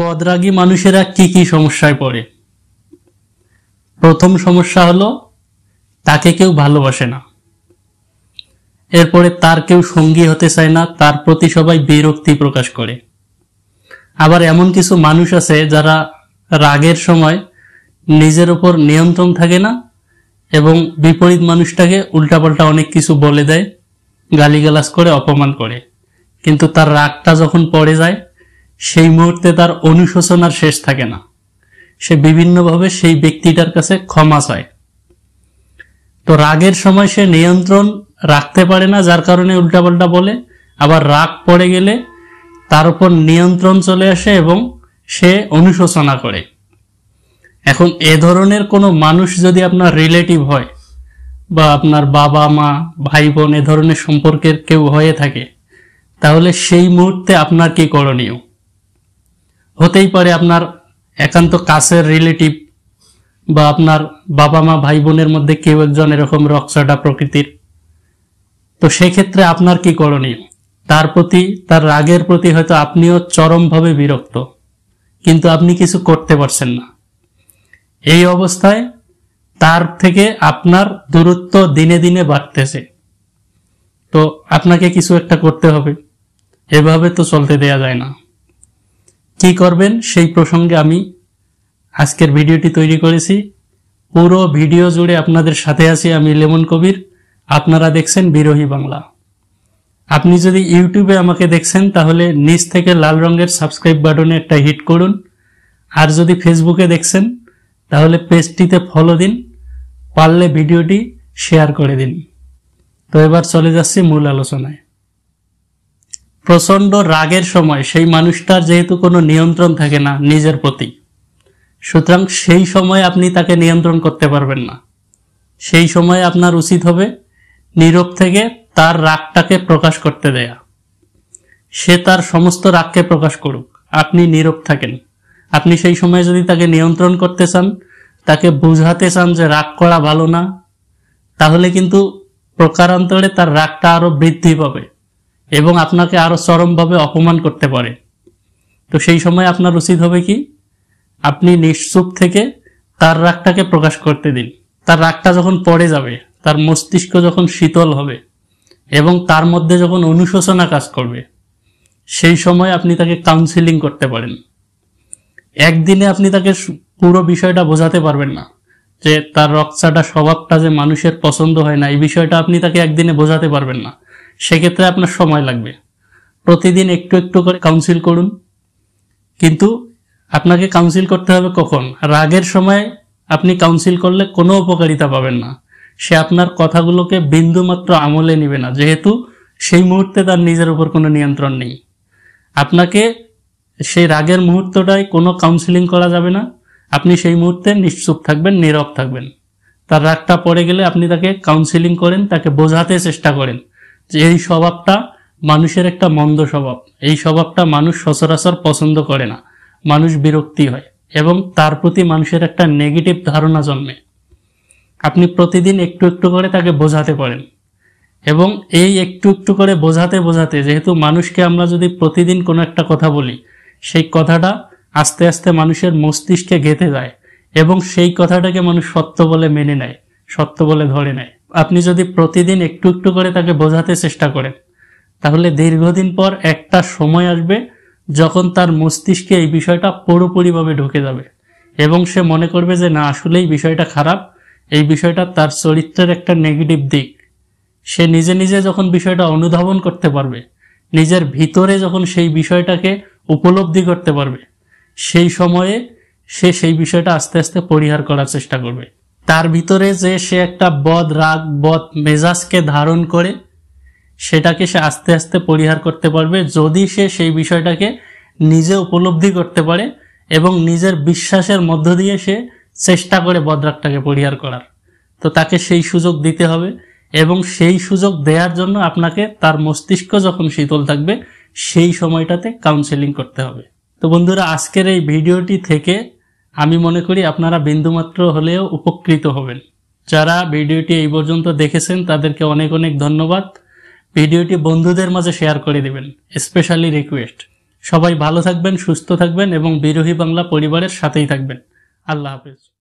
বদরাগী মানুষেরা কি কি সমস্যায় পড়ে প্রথম সমস্যা হলো তাকে কেউ ভালোবাসে না এরপরে তার কেউ সঙ্গী হতে চায় না তার প্রতি সবাই বিরক্তি প্রকাশ করে আবার এমন কিছু মানুষ আছে যারা রাগের সময় নিজের উপর নিয়ন্ত্রণ থাকে না এবং বিপরীত মানুষটাকে উল্টাপাল্টা অনেক কিছু বলে দেয় গালিগালাজ করে অপমান করে কিন্তু তার রাগটা যখন পড়ে যায় সেই মুহূর্তে তার অনুশোচনার শেষ থাকে না সে বিভিন্নভাবে সেই ব্যক্তিটার কাছে ক্ষমা চায় তো রাগের সময় সে নিয়ন্ত্রণ রাখতে পারে না যার কারণে উল্টাপাল্টা বলে আবার রাগ পড়ে গেলে তার উপর নিয়ন্ত্রণ চলে আসে এবং সে অনুশোচনা করে এখন এ ধরনের কোনো মানুষ যদি আপনার রিলেটিভ হয় বা আপনার বাবা মা ভাই বোন এ ধরনের সম্পর্কের কেউ হয়ে থাকে তাহলে সেই মুহূর্তে আপনার কি করণীয় হতেই পারে আপনার একান্ত কাছের রিলেটিভ বা আপনার বাবা মা ভাই বোনের মধ্যে কেউ একজন এরকম রকসাডা প্রকৃতির তো সেক্ষেত্রে আপনার কি করণীয় তার প্রতি তার রাগের প্রতি হয়তো আপনিও চরমভাবে বিরক্ত কিন্তু আপনি কিছু করতে পারছেন না এই অবস্থায় তার থেকে আপনার দূরত্ব দিনে দিনে বাড়তেছে তো আপনাকে কিছু একটা করতে হবে এভাবে তো চলতে দেয়া যায় না কি করবেন সেই প্রসঙ্গে আমি আজকের ভিডিওটি তৈরি করেছি পুরো ভিডিও জুড়ে আপনাদের সাথে আছি আমি লেমন কবির আপনারা দেখছেন বিরোহী বাংলা আপনি যদি ইউটিউবে আমাকে দেখছেন তাহলে নিচ থেকে লাল রঙের সাবস্ক্রাইব বাটনে একটা হিট করুন আর যদি ফেসবুকে দেখছেন তাহলে পেজটিতে ফলো দিন পারলে ভিডিওটি শেয়ার করে দিন তো এবার চলে যাচ্ছি মূল আলোচনায় প্রচণ্ড রাগের সময় সেই মানুষটার যেহেতু কোনো নিয়ন্ত্রণ থাকে না নিজের প্রতি সুতরাং সেই সময় আপনি তাকে নিয়ন্ত্রণ করতে পারবেন না সেই সময় আপনার উচিত হবে নীরব থেকে তার রাগটাকে প্রকাশ করতে দেয়া সে তার সমস্ত রাগকে প্রকাশ করুক আপনি নীরব থাকেন আপনি সেই সময় যদি তাকে নিয়ন্ত্রণ করতে চান তাকে বুঝাতে চান যে রাগ করা ভালো না তাহলে কিন্তু প্রকারান্তরে তার রাগটা আরও বৃদ্ধি পাবে এবং আপনাকে আরও চরমভাবে অপমান করতে পারে তো সেই সময় আপনার উচিত হবে কি আপনি নিশ্চুপ থেকে তার রাগটাকে প্রকাশ করতে দিন তার রাগটা যখন পড়ে যাবে তার মস্তিষ্ক যখন শীতল হবে এবং তার মধ্যে যখন অনুশোচনা কাজ করবে সেই সময় আপনি তাকে কাউন্সিলিং করতে পারেন একদিনে আপনি তাকে পুরো বিষয়টা বোঝাতে পারবেন না যে তার রক্তচাটা স্বভাবটা যে মানুষের পছন্দ হয় না এই বিষয়টা আপনি তাকে একদিনে বোঝাতে পারবেন না সেক্ষেত্রে আপনার সময় লাগবে প্রতিদিন একটু একটু করে কাউন্সিল করুন কিন্তু আপনাকে কাউন্সিল করতে হবে কখন রাগের সময় আপনি কাউন্সিল করলে কোনো উপকারিতা পাবেন না সে আপনার কথাগুলোকে বিন্দুমাত্র আমলে নিবে না যেহেতু সেই মুহূর্তে তার নিজের উপর কোনো নিয়ন্ত্রণ নেই আপনাকে সেই রাগের মুহূর্তটায় কোনো কাউন্সিলিং করা যাবে না আপনি সেই মুহূর্তে নিশ্চুপ থাকবেন নীরব থাকবেন তার রাগটা পড়ে গেলে আপনি তাকে কাউন্সিলিং করেন তাকে বোঝাতে চেষ্টা করেন যে এই স্বভাবটা মানুষের একটা মন্দ স্বভাব এই স্বভাবটা মানুষ সচরাচর পছন্দ করে না মানুষ বিরক্তি হয় এবং তার প্রতি মানুষের একটা নেগেটিভ ধারণা জন্মে আপনি প্রতিদিন একটু একটু করে তাকে বোঝাতে পারেন এবং এই একটু একটু করে বোঝাতে বোঝাতে যেহেতু মানুষকে আমরা যদি প্রতিদিন কোনো একটা কথা বলি সেই কথাটা আস্তে আস্তে মানুষের মস্তিষ্কে গেঁথে যায় এবং সেই কথাটাকে মানুষ সত্য বলে মেনে নেয় সত্য বলে ধরে নেয় আপনি যদি প্রতিদিন একটু একটু করে তাকে বোঝাতে চেষ্টা করেন তাহলে দীর্ঘদিন পর একটা সময় আসবে যখন তার মস্তিষ্কে এই বিষয়টা পুরোপুরিভাবে ঢুকে যাবে এবং সে মনে করবে যে না আসলেই বিষয়টা খারাপ এই বিষয়টা তার চরিত্রের একটা নেগেটিভ দিক সে নিজে নিজে যখন বিষয়টা অনুধাবন করতে পারবে নিজের ভিতরে যখন সেই বিষয়টাকে উপলব্ধি করতে পারবে সেই সময়ে সে সেই বিষয়টা আস্তে আস্তে পরিহার করার চেষ্টা করবে তার ভিতরে যে সে একটা বদ রাগ বদ মেজাজকে ধারণ করে সেটাকে সে আস্তে আস্তে পরিহার করতে পারবে যদি সে সেই বিষয়টাকে নিজে উপলব্ধি করতে পারে এবং নিজের বিশ্বাসের মধ্য দিয়ে সে চেষ্টা করে বদরাগটাকে পরিহার করার তো তাকে সেই সুযোগ দিতে হবে এবং সেই সুযোগ দেওয়ার জন্য আপনাকে তার মস্তিষ্ক যখন শীতল থাকবে সেই সময়টাতে কাউন্সেলিং করতে হবে তো বন্ধুরা আজকের এই ভিডিওটি থেকে আমি মনে করি আপনারা বিন্দুমাত্র হলেও উপকৃত হবেন যারা ভিডিওটি এই পর্যন্ত দেখেছেন তাদেরকে অনেক অনেক ধন্যবাদ ভিডিওটি বন্ধুদের মাঝে শেয়ার করে দেবেন স্পেশালি রিকোয়েস্ট সবাই ভালো থাকবেন সুস্থ থাকবেন এবং বিরোহী বাংলা পরিবারের সাথেই থাকবেন আল্লাহ হাফিজ